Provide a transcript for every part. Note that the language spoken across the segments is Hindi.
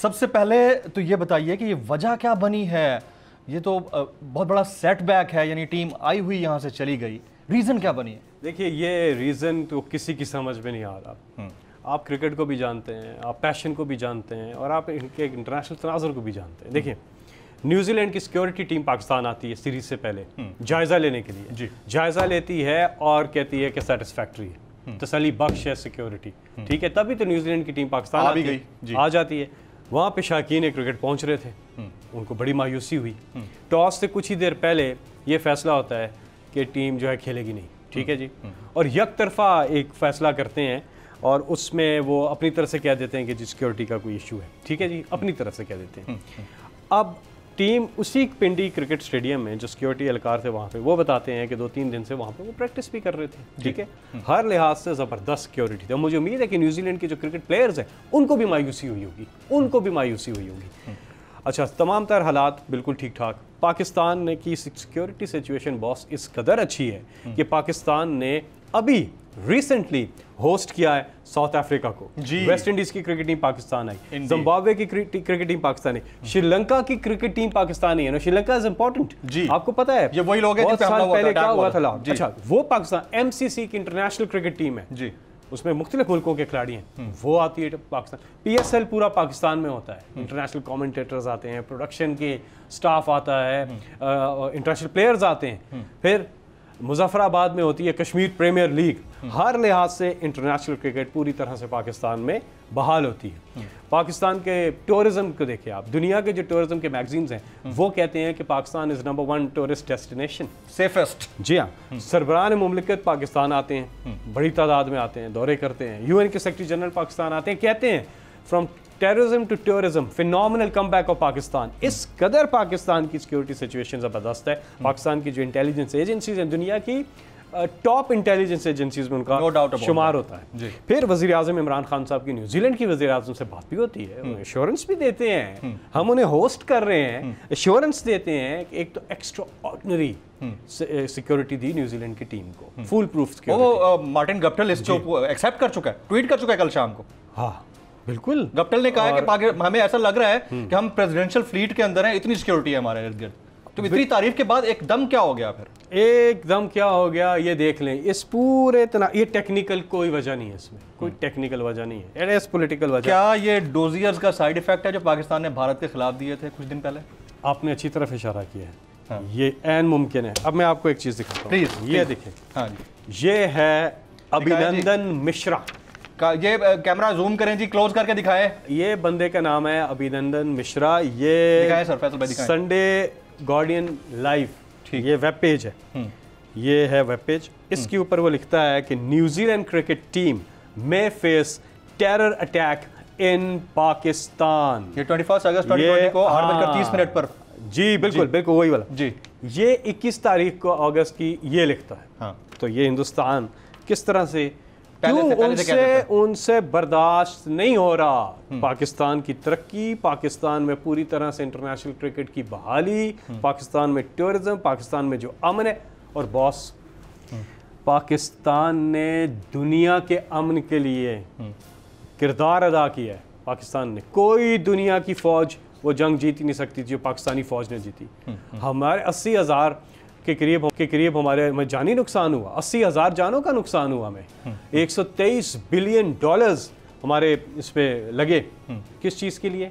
सबसे पहले तो ये बताइए कि ये वजह क्या बनी है ये तो बहुत बड़ा सेटबैक है यानी टीम आई हुई यहाँ से चली गई रीज़न क्या बनी है देखिए ये रीज़न तो किसी की समझ में नहीं आ रहा हम्म। आप क्रिकेट को भी जानते हैं आप पैशन को भी जानते हैं और आप इनके इंटरनेशनल तनाजर को भी जानते हैं देखिए न्यूजीलैंड की सिक्योरिटी टीम पाकिस्तान आती है सीरीज से पहले हम्म। जायज़ा लेने के लिए जायज़ा लेती है और कहती है कि सेटिस्फैक्ट्री है हम्म। तसली बख्श है सिक्योरिटी ठीक है तभी तो न्यूजीलैंड की टीम पाकिस्तान आ, आ, आ जाती है वहाँ पे शाकिन क्रिकेट पहुँच रहे थे उनको बड़ी मायूसी हुई टॉस तो से कुछ ही देर पहले ये फैसला होता है कि टीम जो है खेलेगी नहीं ठीक है जी और यक तरफा एक फैसला करते हैं और उसमें वो अपनी तरफ से कह देते हैं कि जी सिक्योरिटी का कोई इशू है ठीक है जी अपनी तरफ से कह देते हैं अब टीम उसी पिंडी क्रिकेट स्टेडियम में जो सिक्योरिटी एहलकार थे वहाँ पे वो बताते हैं कि दो तीन दिन से वहाँ पे वो प्रैक्टिस भी कर रहे थे ठीक है हम्म। हर लिहाज से ज़बरदस्त सिक्योरिटी थी मुझे उम्मीद है कि न्यूजीलैंड के जो क्रिकेट प्लेयर्स हैं उनको भी मायूसी हुई होगी उनको भी मायूसी हुई होगी हम्म। अच्छा तमाम तर हालात बिल्कुल ठीक ठाक पाकिस्तान ने की सिक्योरिटी सिचुएशन बॉस इस कदर अच्छी है हम्म। कि पाकिस्तान ने अभी रिसेंटली होस्ट किया है साउथ अफ्रीका को वेस्ट इंडीज की क्रिकेट टीम पाकिस्तान आई जिम्बाब्वे की क्रिकेट टीम पाकिस्तान आई श्रीलंका हम्म। की क्रिकेट टीम पाकिस्तानी है श्रीलंका इज इंपॉर्टेंट जी आपको पता है ये वही लोग हैं साल पहले क्या हुआ था अच्छा वो पाकिस्तान एमसीसी की इंटरनेशनल क्रिकेट टीम है जी उसमें मुख्तलिफ मुल्कों के खिलाड़ी हैं हम्म। वो आती है पाकिस्तान पीएसएल पूरा पाकिस्तान में होता है इंटरनेशनल हम्म। कमेंटेटर्स आते हैं प्रोडक्शन के स्टाफ आता है इंटरनेशनल प्लेयर्स आते हैं फिर मुजफ्फराबाद में होती है कश्मीर प्रीमियर लीग हम्म। हर लिहाज से इंटरनेशनल क्रिकेट पूरी तरह से पाकिस्तान में बहाल होती है हम्म। पाकिस्तान के टूरिज्म को देखिए आप दुनिया के जो टूरिज्म के मैगजीन्स हैं हम्म। वो कहते हैं कि Pakistan is number one tourist destination safest जी हाँ सरबरा ममलिकत पाकिस्तान आते हैं बड़ी तादाद में आते हैं दौरे करते हैं यूएन के सेक्रेटरी जनरल पाकिस्तान आते हैं कहते हैं from terrorism to tourism phenomenal come back of Pakistan इस कदर पाकिस्तान की सिक्योरिटी सिचुएशन ज़बरदस्त है पाकिस्तान की जो इंटेलिजेंस एजेंसीज हैं दुनिया की टॉप इंटेलिजेंस एजेंसीज में उनका नो डाउट शुमार होता है फिर वजी अजम इमरान खान साहब की न्यूजीलैंड की वजी अजम से बात भी होती है उन्हें हम्म। एश्योरेंस भी देते हैं हम्म। हम उन्हें होस्ट कर रहे हैं एश्योरेंस हम्म। देते हैं कि एक तो एक्स्ट्रा ऑर्डनरी सिक्योरिटी दी न्यूजीलैंड की टीम को फुल प्रूफ वो मार्टिन गप्टल एक्सेप्ट कर चुका है ट्वीट कर चुका है कल शाम को हाँ बिल्कुल गप्टल ने कहा और... कि हमें ऐसा लग रहा है कि हम्म। हम प्रेसिडेंशियल फ्लीट के अंदर हैं इतनी सिक्योरिटी है हमारे इर्द गिर्द तो इतनी तारीफ के बाद एकदम क्या हो गया फिर एकदम क्या हो गया ये देख लें इस पूरे तना ये टेक्निकल कोई वजह नहीं है इसमें हम्म। कोई टेक्निकल वजह नहीं है एट एस पोलिटिकल वजह क्या ये डोजियर्स का साइड इफेक्ट है जो पाकिस्तान ने भारत के खिलाफ दिए थे कुछ दिन पहले आपने अच्छी तरफ इशारा किया है हाँ। ये एन मुमकिन है अब मैं आपको एक चीज़ दिखाता हूँ ये देखें हाँ ये है अभिनंदन मिश्रा ये कैमरा जूम करें जी क्लोज करके दिखाएं ये बंदे का नाम है अभिनंदन मिश्रा ये संडे गार्डियन लाइव ठीक ये वेब पेज है हम्म। ये है वेब पेज इसके हम्म। ऊपर वो लिखता है कि New Zealand cricket team may face terror attack in Pakistan ये 21 अगस्त को आठ बजकर तीस हाँ। मिनट पर जी बिल्कुल जी, बिल्कुल वही वाला जी ये 21 तारीख को अगस्त की ये लिखता है हाँ। तो ये हिंदुस्तान किस तरह से क्यों उनसे उनसे बर्दाश्त नहीं हो रहा हम्म। पाकिस्तान की तरक्की पाकिस्तान में पूरी तरह से इंटरनेशनल क्रिकेट की बहाली हम्म। पाकिस्तान में टूरिज्म पाकिस्तान में जो अमन है और बॉस हम्म। पाकिस्तान ने दुनिया के अमन के लिए किरदार अदा किया है पाकिस्तान ने कोई दुनिया की फ़ौज वो जंग जीत नहीं सकती जो पाकिस्तानी फ़ौज ने जीती हमारे अस्सी हज़ार के करीब के करीब हमारे में जानी नुकसान हुआ अस्सी हज़ार जानों का नुकसान हुआ हमें एक सौ तेईस बिलियन डॉलर्स हमारे इस पर लगे हम्म। किस चीज़ के लिए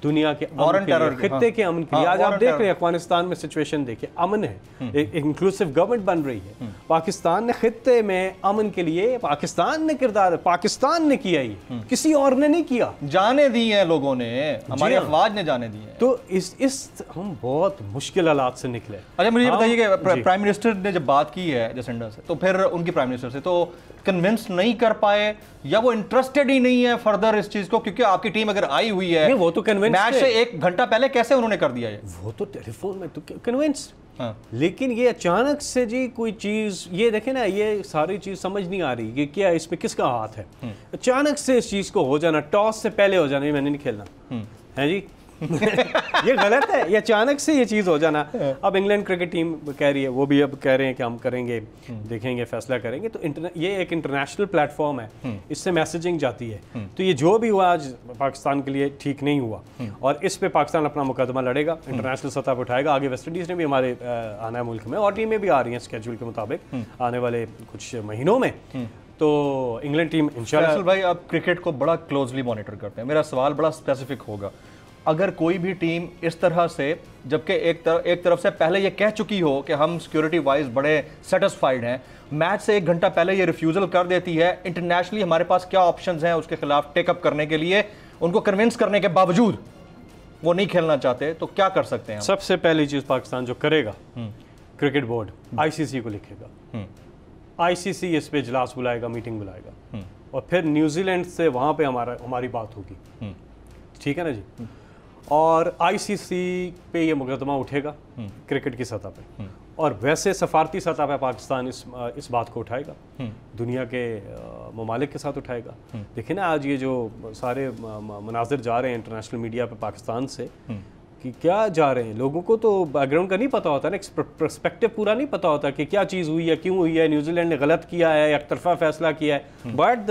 दुनिया के अमन के लिए खत्े हाँ। के अमन के हाँ, लिए आज आप देख रहे हैं अफगानिस्तान में सिचुएशन देखिए अमन है हम्म। एक इंक्लूसिव गवर्नमेंट बन रही है हम्म। पाकिस्तान ने खत्े में अमन के लिए पाकिस्तान ने किरदार पाकिस्तान ने किया ही हम्म। किसी और ने नहीं किया जाने दी है लोगों ने हमारे हाँ। अफवाज ने जाने दी है तो इस इस हम बहुत मुश्किल हालात से निकले अच्छा मुझे बताइए कि प्राइम मिनिस्टर ने जब बात की है जसेंडर से तो फिर उनकी प्राइम मिनिस्टर से तो कन्विंस नहीं कर पाए या वो इंटरेस्टेड ही नहीं है फर्दर इस चीज को क्योंकि आपकी टीम अगर आई हुई है वो तो कन्विंस कन्विंस मैच से एक घंटा पहले कैसे उन्होंने कर दिया ये वो तो टेलीफोन में तो कन्विंस हाँ। लेकिन ये अचानक से जी कोई चीज़ ये देखे ना ये सारी चीज़ समझ नहीं आ रही कि क्या इसमें किसका हाथ है हम्म। अचानक से इस चीज़ को हो जाना टॉस से पहले हो जाना ये मैंने नहीं खेलना हम्म। है जी ये गलत है ये अचानक से ये चीज़ हो जाना हाँ। अब इंग्लैंड क्रिकेट टीम कह रही है वो भी अब कह रहे हैं कि हम करेंगे हम्म। देखेंगे फैसला करेंगे तो ये एक इंटरनेशनल प्लेटफॉर्म है हम्म। इससे मैसेजिंग जाती है हम्म। तो ये जो भी हुआ आज पाकिस्तान के लिए ठीक नहीं हुआ और इस पर पाकिस्तान अपना मुकदमा लड़ेगा इंटरनेशनल सतह पर उठाएगा आगे वेस्ट इंडीज़ ने भी हमारे आना है मुल्क में और टीमें भी आ रही हैं स्केड्यूल के मुताबिक आने वाले कुछ महीनों में तो इंग्लैंड टीम इंशाल्लाह भाई आप क्रिकेट को बड़ा क्लोजली मॉनिटर करते हैं मेरा सवाल बड़ा स्पेसिफिक होगा अगर कोई भी टीम इस तरह से जबकि एक तर, एक तरफ से पहले ये कह चुकी हो कि हम सिक्योरिटी वाइज बड़े सेटिस्फाइड हैं मैच से एक घंटा पहले ये रिफ्यूज़ल कर देती है इंटरनेशनली हमारे पास क्या ऑप्शंस हैं उसके खिलाफ टेकअप करने के लिए उनको कन्विंस करने के बावजूद वो नहीं खेलना चाहते तो क्या कर सकते हैं सबसे पहली चीज़ पाकिस्तान जो करेगा क्रिकेट बोर्ड आईसीसी को लिखेगा आईसीसी हम्म। इस पर इजलास बुलाएगा मीटिंग बुलाएगा हम्म। और फिर न्यूजीलैंड से वहाँ पे हमारा हमारी बात होगी हम्म। ठीक है ना जी और आईसीसी पे ये मुकदमा उठेगा हम्म। क्रिकेट की सतह पे हम्म। और वैसे सफारती सतह पर पाकिस्तान इस इस बात को उठाएगा हम्म। दुनिया के ममालिक के साथ उठाएगा देखिए ना आज ये जो सारे मनाजिर जा रहे हैं इंटरनेशनल मीडिया पे पाकिस्तान से कि क्या जा रहे हैं लोगों को तो बैकग्राउंड का नहीं पता होता ना प्रस्पेक्टिव पूरा नहीं पता होता कि क्या चीज़ हुई है क्यों हुई है न्यूजीलैंड ने गलत किया है एक तरफा फैसला किया है बट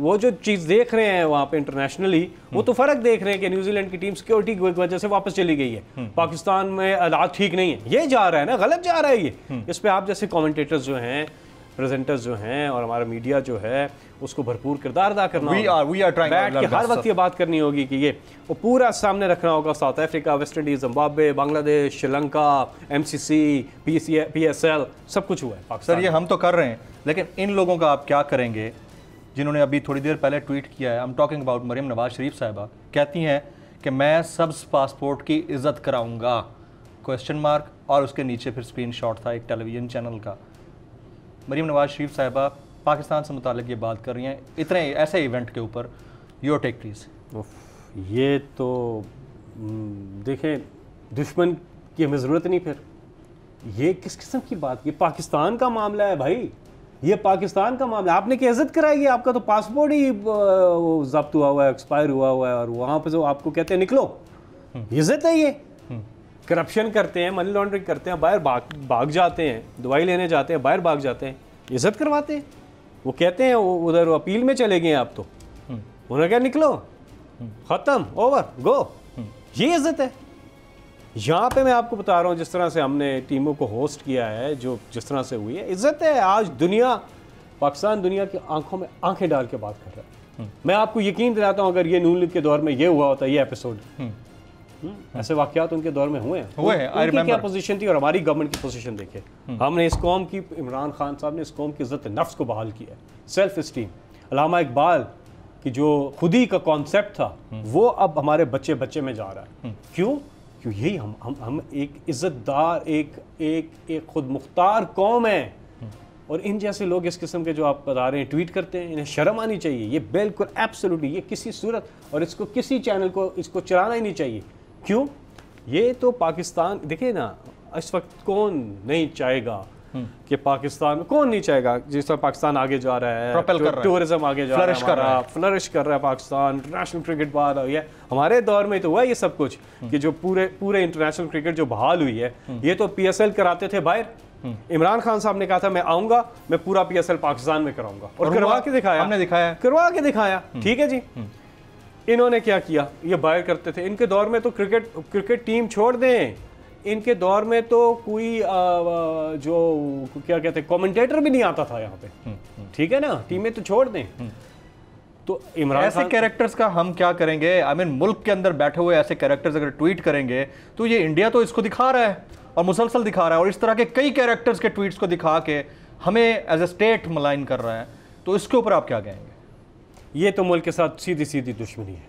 वो जो चीज़ देख रहे हैं वहाँ पे इंटरनेशनली वो तो हम्म। फ़र्क देख रहे हैं कि न्यूजीलैंड की टीम सिक्योरिटी की वजह से वापस चली गई है हम्म। पाकिस्तान में हालात ठीक नहीं है ये जा रहा है ना गलत जा रहा है ये हम्म। इस पर आप जैसे कॉमेंटेटर्स जो हैं प्रेजेंटर्स जो हैं और हमारा मीडिया जो है उसको भरपूर किरदार अदा करना we are, we are बैठ के हर वक्त ये बात करनी होगी कि ये वो पूरा सामने रखना होगा South Africa West Indies Zimbabwe Bangladesh Sri Lanka M C C P C P S L सब कुछ हुआ है सर ये हम तो कर रहे हैं लेकिन इन लोगों का आप क्या करेंगे जिन्होंने अभी थोड़ी देर पहले ट्वीट किया है I am talking about Maryam Nawaz Sharif साहबा कहती हैं कि मैं सब्स पासपोर्ट की इज़्ज़त कराऊंगा क्वेश्चन मार्क और उसके नीचे फिर स्क्रीन था एक टेलीविज़न चैनल का मरीम नवाज शरीफ साहबा पाकिस्तान से मुतल ये बात कर रही हैं इतने ऐसे इवेंट के ऊपर योर टेक प्लीज़ ये तो हम्म, देखें दुश्मन की हमें ज़रूरत नहीं फिर ये किस किस्म की बात ये पाकिस्तान का मामला है भाई ये पाकिस्तान का मामला आपने क्या इज्जत है आपका तो पासपोर्ट ही जब्त हुआ हुआ है एक्सपायर हुआ हुआ है और वहाँ पर जो आपको कहते हैं निकलो इज्जत हम्म। है ये हम्म। करप्शन करते हैं मनी लॉन्ड्रिंग करते हैं बाहर भाग भाग जाते हैं दवाई लेने जाते हैं बाहर भाग जाते हैं इज्जत करवाते हैं वो कहते हैं वो उधर अपील में चले गए आप तो हम्म। उन्होंने क्या निकलो ख़त्म ओवर गो ये इज्जत है यहाँ पे मैं आपको बता रहा हूँ जिस तरह से हमने टीमों को होस्ट किया है जो जिस तरह से हुई है इज्जत है आज दुनिया पाकिस्तान दुनिया की आंखों में आंखें डाल के बात कर रहा है हम्म। मैं आपको यकीन दिलाता हूँ अगर ये नून लीग के दौर में ये हुआ होता ये एपिसोड हम्म। हम्म। ऐसे वाकत उनके दौर में हुए हैं क्या पोजीशन थी और हमारी गवर्नमेंट की पोजीशन देखे हमने इस कौम की इमरान खान साहब ने इस कौम की इज्जत नफ्स को बहाल किया सेल्फ इस्टीम अलामा इकबाल की जो खुदी का कॉन्सेप्ट था वो अब हमारे बच्चे बच्चे में जा रहा है क्यों क्यों यही हम हम हम एक इज़्ज़तदार एक एक एक खुद मुख्तार कौम है और इन जैसे लोग इस किस्म के जो आप बता रहे हैं ट्वीट करते हैं इन्हें शर्म आनी चाहिए ये बिल्कुल एब्सोल्युटली ये किसी सूरत और इसको किसी चैनल को इसको चलाना ही नहीं चाहिए क्यों ये तो पाकिस्तान देखिए ना इस वक्त कौन नहीं चाहेगा हम्म। कि पाकिस्तान में कौन नहीं चाहेगा जिस तरह पाकिस्तान आगे जा रहा है टूरिज्म आगे जा फ्लरिश कर रहा है फ्लरिश कर रहा है पाकिस्तान इंटरनेशनल क्रिकेट बहाल हुई है हमारे दौर में तो हुआ ये सब कुछ हम्म। कि जो पूरे पूरे इंटरनेशनल क्रिकेट जो बहाल हुई है हम्म। ये तो पी कराते थे बाहर इमरान खान साहब ने कहा था मैं आऊंगा मैं पूरा पी पाकिस्तान में कराऊंगा और, और करवा के दिखाया हमने दिखाया करवा के दिखाया ठीक है जी इन्होंने क्या किया ये बाहर करते थे इनके दौर में तो क्रिकेट क्रिकेट टीम छोड़ दें इनके दौर में तो कोई जो क्या कहते हैं कमेंटेटर भी नहीं आता था यहाँ पे हम्म, हम्म। ठीक है ना टीमें तो छोड़ दें हम्म। तो इमरान ऐसे कैरेक्टर्स का हम क्या करेंगे आई I मीन mean, मुल्क के अंदर बैठे हुए ऐसे कैरेक्टर्स अगर ट्वीट करेंगे तो ये इंडिया तो इसको दिखा रहा है और मुसलसल दिखा रहा है और इस तरह के कई कैरेक्टर्स के ट्वीट्स को दिखा के हमें एज ए स्टेट मलाइन कर रहा है तो इसके ऊपर आप क्या कहेंगे ये तो मुल्क के साथ सीधी सीधी दुश्मनी है